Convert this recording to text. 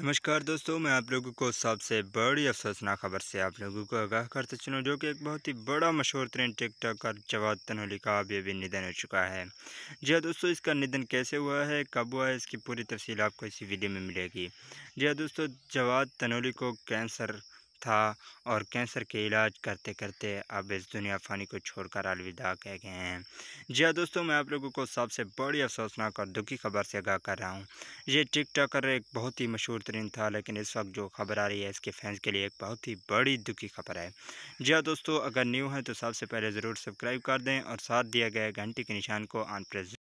नमस्कार दोस्तों मैं आप लोगों को सबसे बड़ी अफसोसनाक खबर से आप लोगों को आगाह करते चलूँ जो कि एक बहुत ही बड़ा मशहूर तरीन टिकटॉकर जवाद तनोली का अभी अभी निधन हो चुका है जी हाँ दोस्तों इसका निधन कैसे हुआ है कब हुआ है इसकी पूरी तफसील आपको इसी वीडियो में मिलेगी जी हाँ दोस्तों जवाद तनोली को कैंसर था और कैंसर के इलाज करते करते अब इस दुनिया फ़ानी को छोड़कर अलविदा कह गए हैं जी हाँ दोस्तों मैं आप लोगों को सबसे बड़ी अफसोसनाक और दुखी खबर से आगाह कर रहा हूँ ये टिक टॉकर एक बहुत ही मशहूर तरीन था लेकिन इस वक्त जो खबर आ रही है इसके फैंस के लिए एक बहुत ही बड़ी दुखी खबर है जी हाँ दोस्तों अगर न्यू है तो सबसे पहले ज़रूर सब्सक्राइब कर दें और साथ दिया गया घंटे के निशान को आन प्रेस